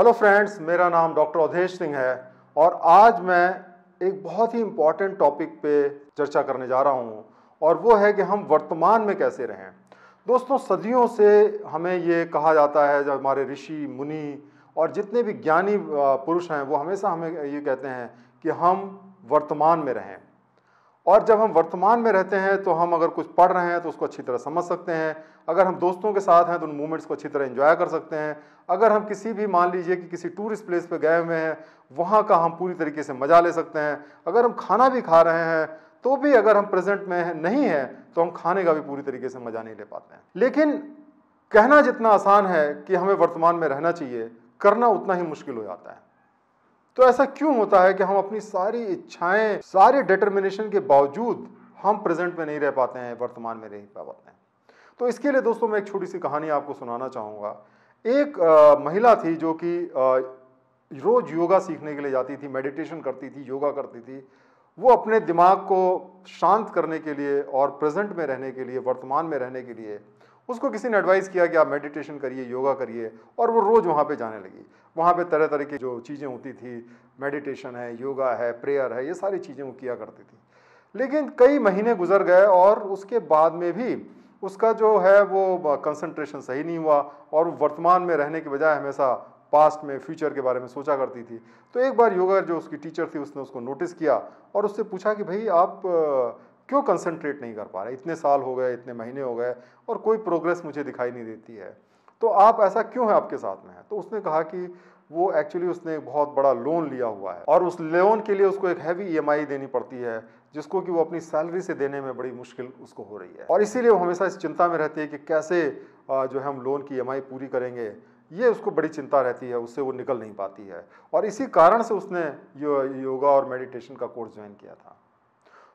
hello friends मेरा नाम doctor Awadhesh Singh है और आज मैं एक बहुत ही इम्पॉर्टेंट टॉपिक पे चर्चा करने जा रहा हूँ और वो है कि हम वर्तमान में कैसे रहें दोस्तों सदियों से हमें ये कहा जाता है जब हमारे ऋषि मुनि और जितने भी ज्ञानी पुरुष हैं वो हमेशा हमें ये कहते हैं कि हम वर्तमान में रहें और जब हम वर्तमान में रहते हैं तो हम अगर कुछ पढ़ रहे हैं तो उसको अच्छी तरह समझ सकते हैं अगर हम दोस्तों के साथ हैं तो उन मूवमेंट्स को अच्छी तरह इन्जॉय कर सकते हैं अगर हम किसी भी मान लीजिए कि किसी टूरिस्ट प्लेस पर गए हुए हैं वहाँ का हम पूरी तरीके से मज़ा ले सकते हैं अगर हम खाना भी खा रहे हैं तो भी अगर हम प्रेजेंट में नहीं हैं तो हम खाने का भी पूरी तरीके से मज़ा नहीं ले पाते हैं लेकिन कहना जितना आसान है कि हमें वर्तमान में रहना चाहिए करना उतना ही मुश्किल हो जाता है तो ऐसा क्यों होता है कि हम अपनी सारी इच्छाएं सारे डिटर्मिनेशन के बावजूद हम प्रेजेंट में नहीं रह पाते हैं वर्तमान में नहीं रह पाते हैं तो इसके लिए दोस्तों मैं एक छोटी सी कहानी आपको सुनाना चाहूँगा एक आ, महिला थी जो कि रोज़ योगा सीखने के लिए जाती थी मेडिटेशन करती थी योगा करती थी वो अपने दिमाग को शांत करने के लिए और प्रेजेंट में रहने के लिए वर्तमान में रहने के लिए उसको किसी ने एडवाइस किया कि आप मेडिटेशन करिए योगा करिए और वो रोज़ वहाँ पे जाने लगी वहाँ पे तरह तरह की जो चीज़ें होती थी मेडिटेशन है योगा है प्रेयर है ये सारी चीज़ें वो किया करती थी लेकिन कई महीने गुजर गए और उसके बाद में भी उसका जो है वो कंसनट्रेशन सही नहीं हुआ और वर्तमान में रहने के बजाय हमेशा पास्ट में फ्यूचर के बारे में सोचा करती थी तो एक बार योगा जो उसकी टीचर थी उसने उसको नोटिस किया और उससे पूछा कि भाई आप क्यों कंसंट्रेट नहीं कर पा रहे इतने साल हो गए इतने महीने हो गए और कोई प्रोग्रेस मुझे दिखाई नहीं देती है तो आप ऐसा क्यों है आपके साथ में है तो उसने कहा कि वो एक्चुअली उसने एक बहुत बड़ा लोन लिया हुआ है और उस लोन के लिए उसको एक हैवी ई e देनी पड़ती है जिसको कि वो अपनी सैलरी से देने में बड़ी मुश्किल उसको हो रही है और इसीलिए वो हमेशा इस चिंता में रहती है कि कैसे जो है हम लोन की ई e पूरी करेंगे ये उसको बड़ी चिंता रहती है उससे वो निकल नहीं पाती है और इसी कारण से उसने यो, योगा और मेडिटेशन का कोर्स ज्वाइन किया था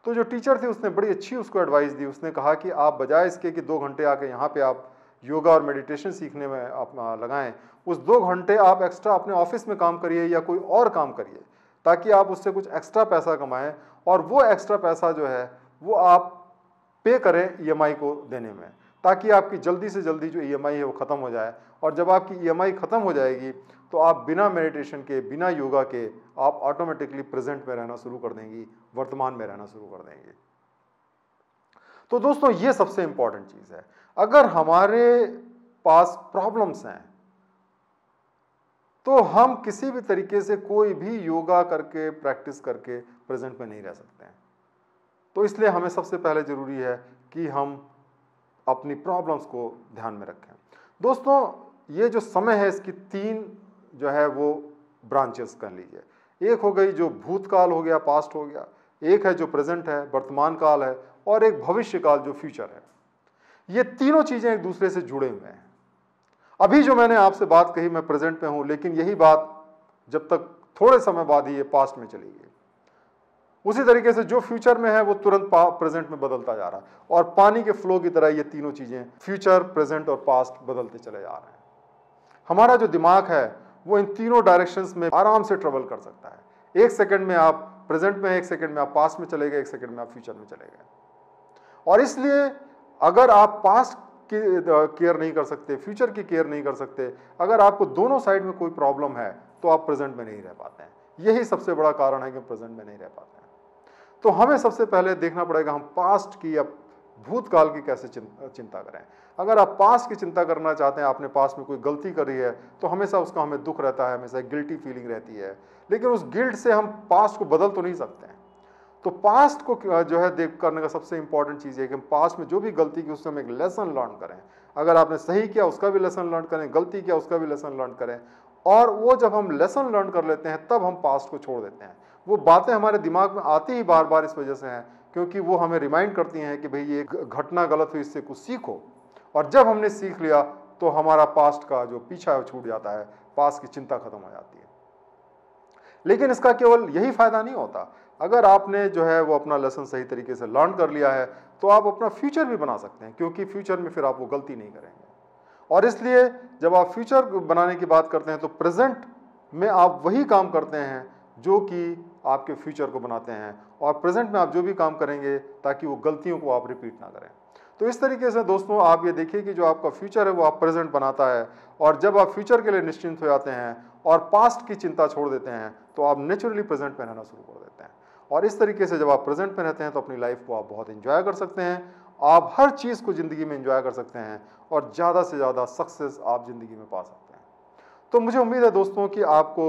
तो जो टीचर थे उसने बड़ी अच्छी उसको एडवाइस दी उसने कहा कि आप बजाय इसके कि दो घंटे आके यहाँ पे आप योगा और मेडिटेशन सीखने में आप लगाएं उस दो घंटे आप एक्स्ट्रा अपने ऑफिस में काम करिए या कोई और काम करिए ताकि आप उससे कुछ एक्स्ट्रा पैसा कमाएं और वो एक्स्ट्रा पैसा जो है वो आप पे करें ई e को देने में ताकि आपकी जल्दी से जल्दी जो ई e है वो ख़त्म हो जाए और जब आपकी ई e ख़त्म हो जाएगी तो आप बिना मेडिटेशन के बिना योगा के आप ऑटोमेटिकली प्रेजेंट में रहना शुरू कर देंगी वर्तमान में रहना शुरू कर देंगे तो दोस्तों ये सबसे इम्पॉर्टेंट चीज़ है अगर हमारे पास प्रॉब्लम्स हैं तो हम किसी भी तरीके से कोई भी योगा करके प्रैक्टिस करके प्रेजेंट में नहीं रह सकते हैं तो इसलिए हमें सबसे पहले ज़रूरी है कि हम अपनी प्रॉब्लम्स को ध्यान में रखें दोस्तों ये जो समय है इसकी तीन जो है वो ब्रांचेस कर लीजिए एक हो गई जो भूतकाल हो गया पास्ट हो गया एक है जो प्रेजेंट है वर्तमान काल है और एक भविष्य काल जो फ्यूचर है ये तीनों चीज़ें एक दूसरे से जुड़े हुए हैं अभी जो मैंने आपसे बात कही मैं प्रेजेंट में हूँ लेकिन यही बात जब तक थोड़े समय बाद ही ये पास्ट में चली गई उसी तरीके से जो फ्यूचर में है वो तुरंत प्रेजेंट में बदलता जा रहा है और पानी के फ्लो की तरह ये तीनों चीज़ें फ्यूचर प्रेजेंट और पास्ट बदलते चले जा रहे हैं हमारा जो दिमाग है वो इन तीनों डायरेक्शंस में आराम से ट्रेवल कर सकता है एक सेकंड में आप प्रेजेंट में एक सेकंड में आप पास्ट में चले गए एक सेकंड में आप फ्यूचर में चले गए और इसलिए अगर आप पास्ट की केयर नहीं कर सकते फ्यूचर की केयर नहीं कर सकते अगर आपको दोनों साइड में कोई प्रॉब्लम है तो आप प्रेजेंट में नहीं रह पाते हैं यही सबसे बड़ा कारण है कि प्रेजेंट में नहीं रह पाते हैं तो हमें सबसे पहले देखना पड़ेगा हम पास्ट की या भूतकाल की कैसे चिंता करें अगर आप पास्ट की चिंता करना चाहते हैं आपने पास्ट में कोई गलती करी है तो हमेशा उसका हमें दुख रहता है हमेशा गिल्टी फीलिंग रहती है लेकिन उस गिल्ट से हम पास्ट को बदल तो नहीं सकते हैं तो पास्ट को जो है देख करने का सबसे इंपॉर्टेंट चीज़ है कि हम पास्ट में जो भी गलती की उससे हम एक लेसन लर्न करें अगर आपने सही किया उसका भी लेसन लर्न करें गलती किया उसका भी लेसन लर्न करें और वो जब हम लेसन लर्न कर लेते हैं तब हम पास्ट को छोड़ देते हैं वो बातें हमारे दिमाग में आती ही बार बार इस वजह से हैं क्योंकि वो हमें रिमाइंड करती हैं कि भाई ये घटना गलत हुई इससे कुछ सीखो और जब हमने सीख लिया तो हमारा पास्ट का जो पीछा है छूट जाता है पास्ट की चिंता खत्म हो जाती है लेकिन इसका केवल यही फ़ायदा नहीं होता अगर आपने जो है वो अपना लेसन सही तरीके से लर्न कर लिया है तो आप अपना फ्यूचर भी बना सकते हैं क्योंकि फ्यूचर में फिर आप वो गलती नहीं करेंगे और इसलिए जब आप फ्यूचर बनाने की बात करते हैं तो प्रेजेंट में आप वही काम करते हैं जो कि आपके फ्यूचर को बनाते हैं और प्रेजेंट में आप जो भी काम करेंगे ताकि वो गलतियों को आप रिपीट ना करें तो इस तरीके से दोस्तों आप ये देखिए कि जो आपका फ्यूचर है वो आप प्रेजेंट बनाता है और जब आप फ्यूचर के लिए निश्चिंत हो जाते हैं और पास्ट की चिंता छोड़ देते हैं तो आप नेचुरली प्रेजेंट में रहना शुरू कर देते हैं और इस तरीके से जब आप प्रेजेंट में रहते हैं तो अपनी लाइफ को आप बहुत इन्जॉय कर सकते हैं आप हर चीज़ को ज़िंदगी में इंजॉय कर सकते हैं और ज़्यादा से ज़्यादा सक्सेस आप ज़िंदगी में पा सकते हैं तो मुझे उम्मीद है दोस्तों कि आपको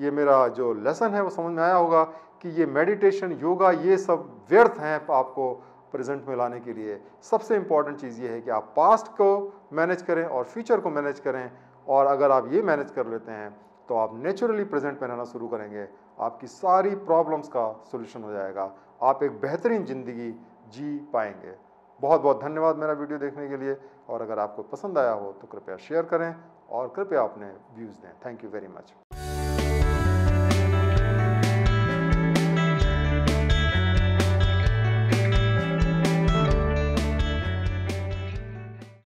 ये मेरा जो लेसन है वो समझ में आया होगा कि ये मेडिटेशन योगा ये सब व्यर्थ हैं आपको प्रेजेंट में लाने के लिए सबसे इम्पॉर्टेंट चीज़ ये है कि आप पास्ट को मैनेज करें और फ्यूचर को मैनेज करें और अगर आप ये मैनेज कर लेते हैं तो आप नेचुरली प्रेजेंट में रहना शुरू करेंगे आपकी सारी प्रॉब्लम्स का सोल्यूशन हो जाएगा आप एक बेहतरीन ज़िंदगी जी पाएंगे बहुत बहुत धन्यवाद मेरा वीडियो देखने के लिए और अगर आपको पसंद आया हो तो कृपया शेयर करें और कृपया अपने व्यूज़ दें थैंक यू वेरी मच